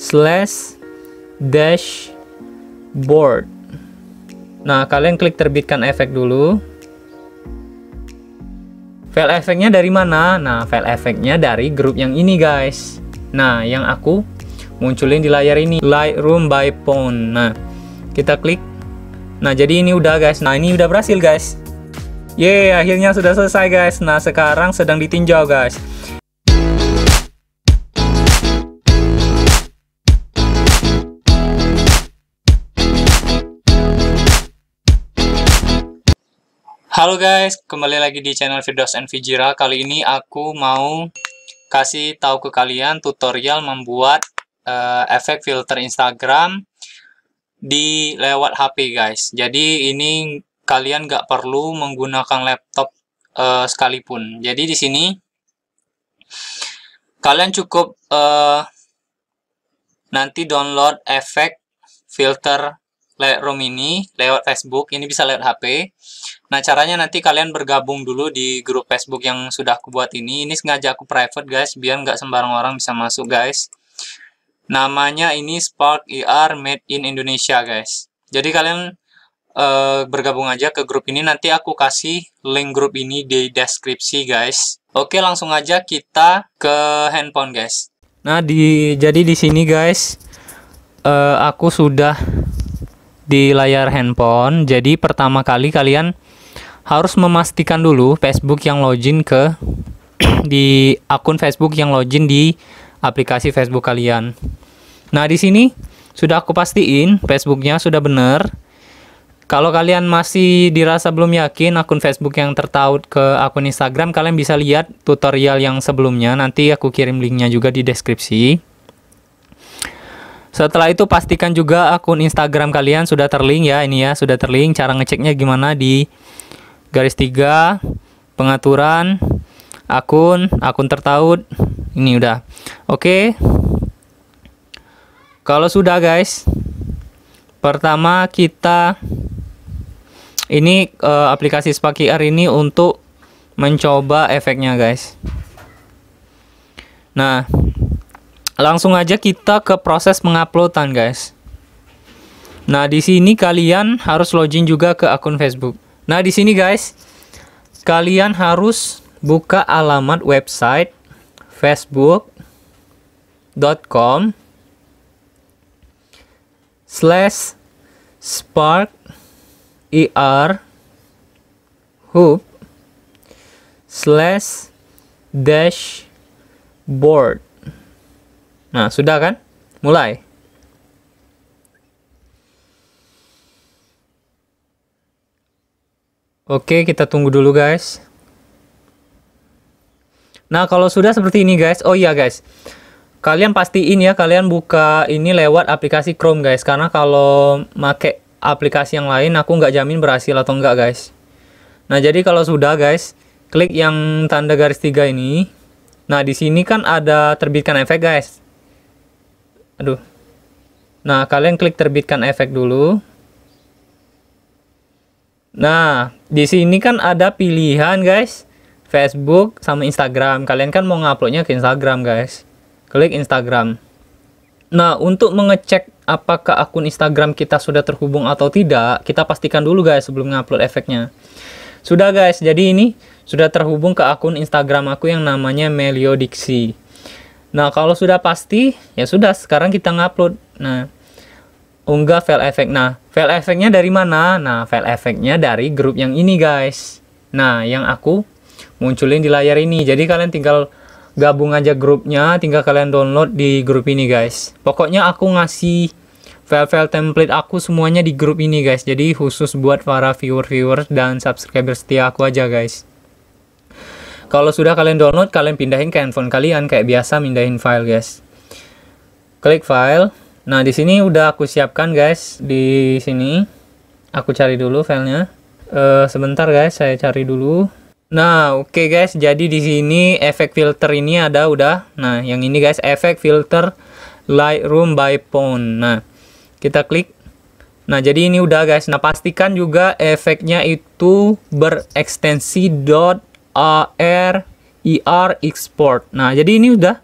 slash dashboard nah kalian klik terbitkan efek dulu file efeknya dari mana? nah file efeknya dari grup yang ini guys nah yang aku munculin di layar ini Lightroom by phone nah kita klik nah jadi ini udah guys nah ini udah berhasil guys Yeay, akhirnya sudah selesai guys. Nah, sekarang sedang ditinjau guys. Halo guys, kembali lagi di channel Firdaus and Fijira. Kali ini aku mau kasih tahu ke kalian tutorial membuat uh, efek filter Instagram di lewat HP guys. Jadi ini kalian nggak perlu menggunakan laptop uh, sekalipun. Jadi di sini kalian cukup uh, nanti download efek filter lewat room ini, lewat Facebook, ini bisa lewat HP. Nah, caranya nanti kalian bergabung dulu di grup Facebook yang sudah aku buat ini. Ini sengaja aku private, guys, biar nggak sembarang orang bisa masuk, guys. Namanya ini Spark ER Made in Indonesia, guys. Jadi kalian uh, bergabung aja ke grup ini. Nanti aku kasih link grup ini di deskripsi, guys. Oke, langsung aja kita ke handphone, guys. Nah, di jadi di sini, guys, uh, aku sudah di layar handphone. Jadi pertama kali kalian harus memastikan dulu Facebook yang login ke di akun Facebook yang login di aplikasi Facebook kalian. Nah, di sini sudah aku pastiin Facebooknya sudah benar. Kalau kalian masih dirasa belum yakin akun Facebook yang tertaut ke akun Instagram, kalian bisa lihat tutorial yang sebelumnya. Nanti aku kirim linknya juga di deskripsi. Setelah itu pastikan juga akun Instagram kalian sudah terlink ya ini ya sudah terlink. Cara ngeceknya gimana di garis tiga pengaturan akun akun tertaut ini udah oke okay. kalau sudah guys pertama kita ini e, aplikasi R ini untuk mencoba efeknya guys nah langsung aja kita ke proses menguploadan guys. Nah, di sini kalian harus login juga ke akun Facebook. Nah, di sini guys, kalian harus buka alamat website facebook.com slash spark er hub slash dashboard Nah, sudah kan? Mulai. Oke, kita tunggu dulu guys. Nah, kalau sudah seperti ini guys. Oh iya guys. Kalian pastiin ya kalian buka ini lewat aplikasi Chrome guys karena kalau make aplikasi yang lain aku nggak jamin berhasil atau nggak guys. Nah, jadi kalau sudah guys, klik yang tanda garis tiga ini. Nah, di sini kan ada terbitkan efek guys aduh nah kalian klik terbitkan efek dulu nah di sini kan ada pilihan guys Facebook sama Instagram kalian kan mau nguploadnya ke Instagram guys klik Instagram nah untuk mengecek apakah akun Instagram kita sudah terhubung atau tidak kita pastikan dulu guys sebelum ngupload efeknya sudah guys jadi ini sudah terhubung ke akun Instagram aku yang namanya Meliodixi Dixie Nah, kalau sudah pasti, ya sudah, sekarang kita ngupload. Nah, unggah file efek. Nah, file efeknya dari mana? Nah, file efeknya dari grup yang ini, guys. Nah, yang aku munculin di layar ini. Jadi, kalian tinggal gabung aja grupnya, tinggal kalian download di grup ini, guys. Pokoknya aku ngasih file-file template aku semuanya di grup ini, guys. Jadi, khusus buat para viewer-viewer dan subscriber setia aku aja, guys. Kalau sudah kalian download, kalian pindahin ke handphone kalian kayak biasa pindahin file, guys. Klik file. Nah, di sini udah aku siapkan, guys. Di sini aku cari dulu filenya. Uh, sebentar, guys, saya cari dulu. Nah, oke okay guys, jadi di sini efek filter ini ada udah. Nah, yang ini guys, efek filter Lightroom by Phone. Nah, kita klik. Nah, jadi ini udah guys. Nah, pastikan juga efeknya itu berekstensi AR ER export. Nah, jadi ini udah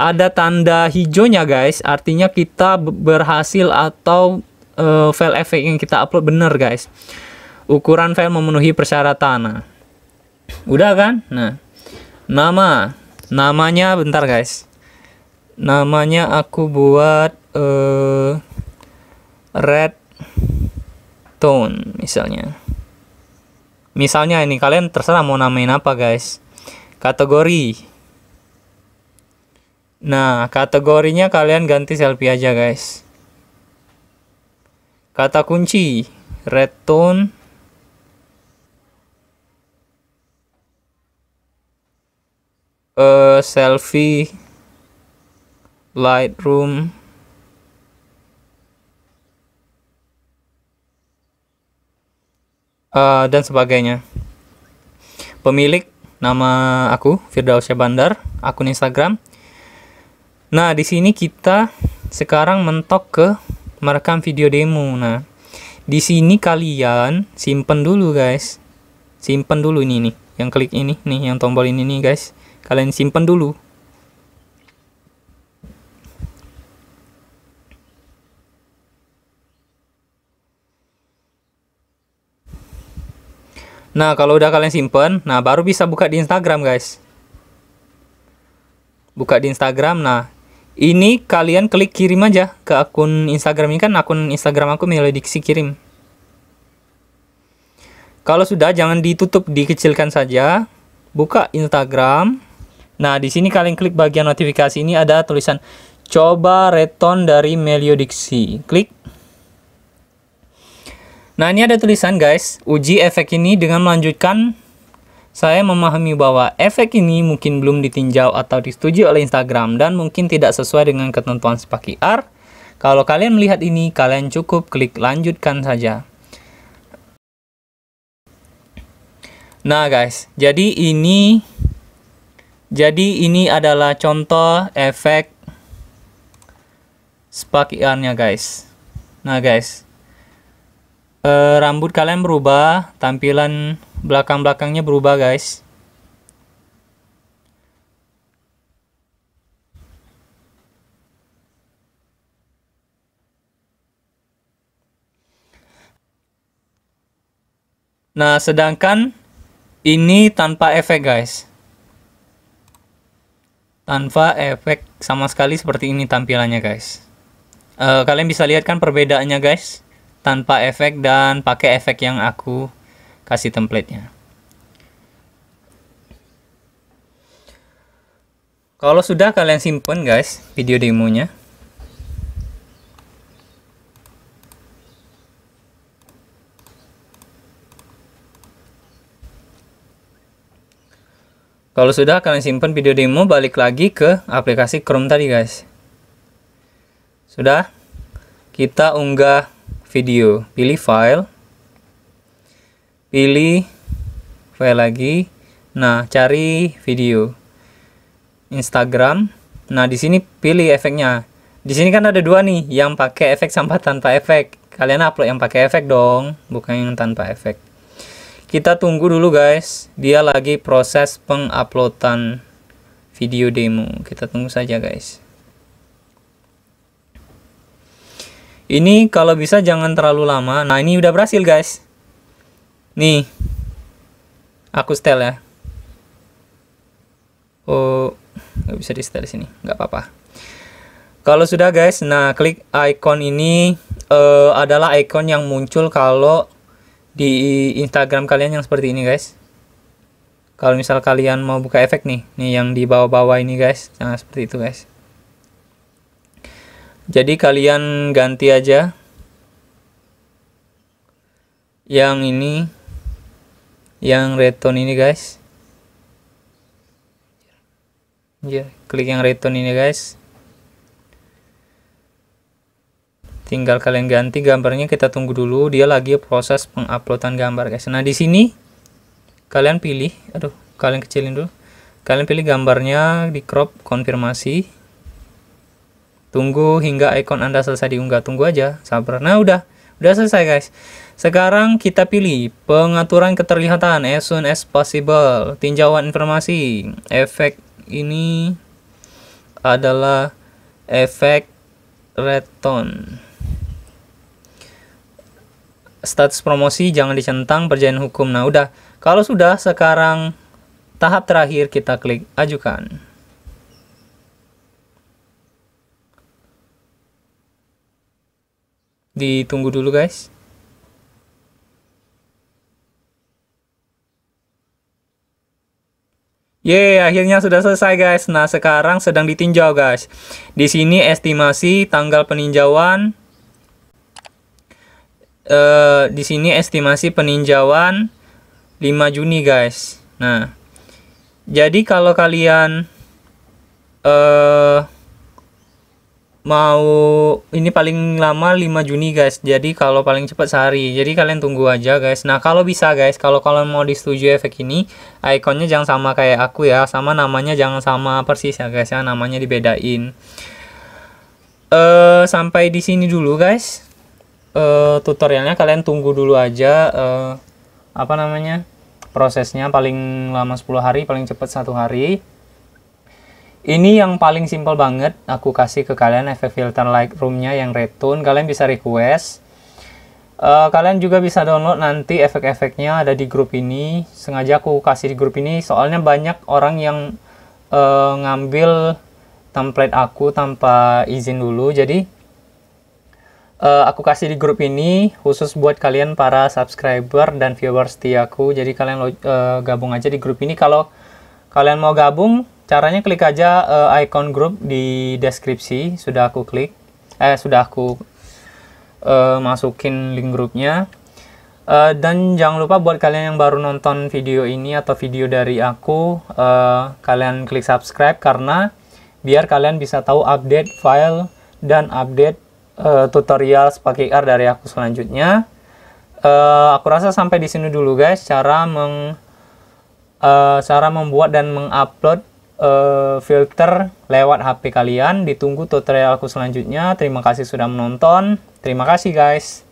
ada tanda hijaunya guys, artinya kita berhasil atau uh, eh, file efek yang kita upload benar guys. Ukuran file memenuhi persyaratan. Nah, udah kan? Nah, nama namanya bentar guys. Namanya aku buat uh, red tone misalnya. Misalnya ini kalian terserah mau namain apa guys. Kategori. Nah, kategorinya kalian ganti selfie aja guys. Kata kunci red tone uh, selfie Lightroom Eh, dan sebagainya. Pemilik nama aku Firdausya Bandar, akun Instagram. Nah, di sini kita sekarang mentok ke merekam video demo. Nah, di sini kalian simpen dulu guys. Simpen dulu ini nih, yang klik ini nih, yang tombol ini nih guys. Kalian simpen dulu Nah, kalau udah kalian simpen, nah baru bisa buka di Instagram, guys. Buka di Instagram. Nah, ini kalian klik kirim aja ke akun Instagram ini kan akun Instagram aku Melodiksi kirim. Kalau sudah jangan ditutup, dikecilkan saja. Buka Instagram. Nah, di sini kalian klik bagian notifikasi ini ada tulisan coba reton dari Meliodiksi. Klik Nah, ini ada tulisan guys, uji efek ini dengan melanjutkan saya memahami bahwa efek ini mungkin belum ditinjau atau disetujui oleh Instagram dan mungkin tidak sesuai dengan ketentuan Sparky R. Kalau kalian melihat ini, kalian cukup klik lanjutkan saja. Nah, guys, jadi ini jadi ini adalah contoh efek Sparky R nya guys. Nah, guys, e, rambut kalian berubah, tampilan belakang-belakangnya berubah guys. Nah, sedangkan ini tanpa efek, guys. Tanpa efek sama sekali seperti ini tampilannya, guys. E, kalian bisa lihat kan perbedaannya, guys tanpa efek dan pakai efek yang aku kasih templatenya kalau sudah kalian simpan guys video demonya Kalau sudah kalian simpan video demo balik lagi ke aplikasi Chrome tadi guys. Sudah? Kita unggah video pilih file pilih file lagi nah cari video Instagram nah di sini pilih efeknya di sini kan ada dua nih yang pakai efek sampah tanpa efek kalian upload yang pakai efek dong bukan yang tanpa efek kita tunggu dulu guys dia lagi proses penguploadan video demo kita tunggu saja guys Ini kalau bisa jangan terlalu lama. Nah, ini udah berhasil, guys. Nih. Aku setel ya. Oh, nggak bisa di setel sini. Nggak apa-apa. Kalau sudah, guys. Nah, klik icon ini uh, adalah icon yang muncul kalau di Instagram kalian yang seperti ini, guys. Kalau misal kalian mau buka efek nih, nih yang di bawah-bawah ini, guys. Nah, seperti itu, guys. Jadi kalian ganti aja yang ini yang return ini guys. Ya, klik yang return ini guys. Tinggal kalian ganti gambarnya kita tunggu dulu dia lagi proses penguploadan gambar guys. Nah, di sini kalian pilih, aduh, kalian kecilin dulu. Kalian pilih gambarnya di crop konfirmasi Tunggu hingga icon Anda selesai diunggah. Tunggu aja, sabar. Nah, udah. Udah selesai, guys. Sekarang kita pilih pengaturan keterlihatan as soon as possible, tinjauan informasi. Efek ini adalah efek return Status promosi jangan dicentang perjanjian hukum. Nah, udah. Kalau sudah, sekarang tahap terakhir kita klik ajukan. ditunggu dulu guys Yeay, akhirnya sudah selesai guys. Nah, sekarang sedang ditinjau guys. Di sini estimasi tanggal peninjauan. Uh, di sini estimasi peninjauan 5 Juni guys. Nah, jadi kalau kalian... Uh, mau ini paling lama 5 Juni guys jadi kalau paling cepat sehari jadi kalian tunggu aja guys nah kalau bisa guys kalau kalian mau disetujui efek ini ikonnya jangan sama kayak aku ya sama namanya jangan sama persis ya guys ya namanya dibedain uh, sampai di sini dulu guys uh, tutorialnya kalian tunggu dulu aja uh, apa namanya prosesnya paling lama 10 hari paling cepat satu hari ini yang paling simple banget. Aku kasih ke kalian efek filter Lightroom-nya yang retune, Kalian bisa request. Uh, kalian juga bisa download nanti efek-efeknya ada di grup ini. Sengaja aku kasih di grup ini soalnya banyak orang yang uh, ngambil template aku tanpa izin dulu. Jadi uh, aku kasih di grup ini khusus buat kalian para subscriber dan viewers setiaku. Jadi kalian uh, gabung aja di grup ini kalau kalian mau gabung Caranya klik aja uh, icon grup di deskripsi, sudah aku klik. Eh, sudah aku uh, masukin link grupnya. Uh, dan jangan lupa buat kalian yang baru nonton video ini atau video dari aku, uh, kalian klik subscribe karena biar kalian bisa tahu update file dan update uh, tutorial sebagai R dari aku selanjutnya. Uh, aku rasa sampai di sini dulu guys cara meng uh, cara membuat dan mengupload uh, filter lewat HP kalian. Ditunggu tutorialku selanjutnya. Terima kasih sudah menonton. Terima kasih guys.